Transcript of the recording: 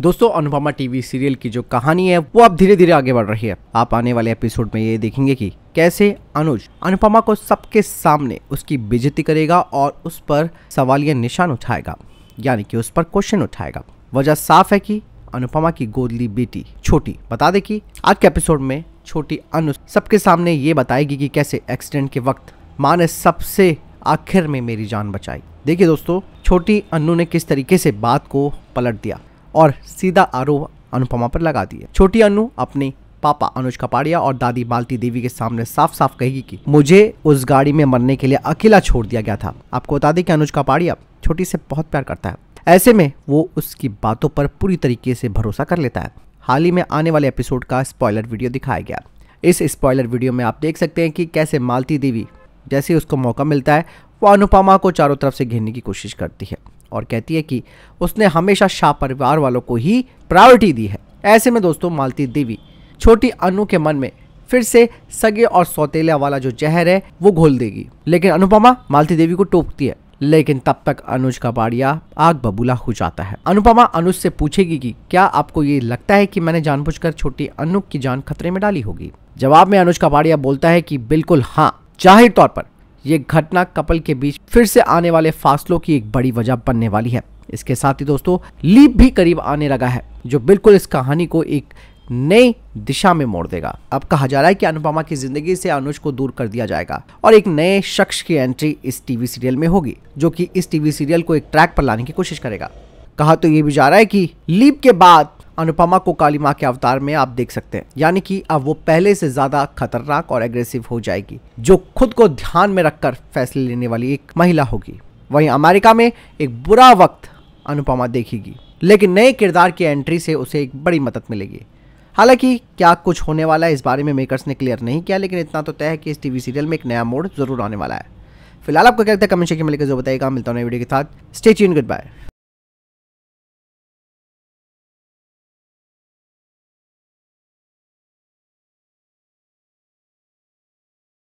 दोस्तों Anupama TV serial की जो कहानी है वो अब धीरे धीरे आगे बढ़ रही है आप आने वाले एपिसोड में ये देखेंगे कि कैसे अनुज अनुपमा को सबके सामने उसकी बेजती करेगा और उस पर सवाल या निशान उठाएगा यानी कि उस पर क्वेश्चन उठाएगा वजह साफ है कि अनुपमा की गोदली बेटी छोटी बता दे कि आज के एपिसोड में छोटी अनुज सबके सामने ये बताएगी कि कैसे एक्सीडेंट के वक्त माँ ने सबसे आखिर में मेरी जान बचाई देखिए दोस्तों छोटी अनु ने किस तरीके से बात को पलट दिया और सीधा आरोप अनुपमा पर लगा दिया छोटी अनु अपने पापा अनुज कपाड़िया और दादी मालती देवी के सामने साफ साफ कहेगी कि मुझे उस गाड़ी में मरने के लिए अकेला छोड़ दिया गया था आपको बता दें कि अनुज कपाड़िया छोटी से बहुत प्यार करता है ऐसे में वो उसकी बातों पर पूरी तरीके से भरोसा कर लेता है हाल ही में आने वाले एपिसोड का स्पॉयलर वीडियो दिखाया गया इस स्पॉयलर वीडियो में आप देख सकते हैं कि कैसे मालती देवी जैसे उसको मौका मिलता है वो अनुपमा को चारों तरफ से घेरने की कोशिश करती है और कहती है कि उसने हमेशा शाह परिवार वालों को ही प्रायोरिटी दी है ऐसे में दोस्तों मालती देवी छोटी अनु के मन में फिर से सगे और सौतेला वाला जो जहर है वो घोल देगी लेकिन अनुपमा मालती देवी को टोकती है लेकिन तब तक अनुज का बाड़िया आग बबूला हो जाता है अनुपमा अनुज से पूछेगी कि क्या आपको ये लगता है कि मैंने जानबूझकर छोटी अनु की जान खतरे में डाली होगी जवाब में अनुज का बाड़िया बोलता है कि बिल्कुल हाँ जाहिर तौर पर ये घटना कपल के बीच फिर से आने वाले फासलों की एक बड़ी वजह बनने वाली है इसके साथ ही दोस्तों लीप भी करीब आने लगा है जो बिल्कुल इस कहानी को एक नई दिशा में मोड़ देगा अब कहा जा रहा है कि अनुपमा की जिंदगी से अनुज को दूर कर दिया जाएगा और एक नए शख्स की एंट्री इस टीवी सीरियल में होगी जो कि इस टीवी सीरियल को एक ट्रैक पर लाने की कोशिश करेगा कहा तो ये भी जा रहा है कि लीप के बाद अनुपमा को काली माँ के अवतार में आप देख सकते हैं यानी कि अब वो पहले से ज्यादा खतरनाक और एग्रेसिव हो जाएगी जो खुद को ध्यान में रखकर फैसले लेने वाली एक महिला होगी वहीं अमेरिका में एक बुरा वक्त अनुपमा देखेगी लेकिन नए किरदार की एंट्री से उसे एक बड़ी मदद मिलेगी हालांकि क्या कुछ होने वाला है इस बारे में मेकर्स ने क्लियर नहीं किया लेकिन इतना तो तय है कि इस टीवी सीरियल में एक नया मोड जरूर आने वाला है फिलहाल आपको क्या लगता है कमेंट सेक्शन में लेकर जो बताएगा मिलता हूँ वीडियो के साथ स्टे ट्यून गुड बाय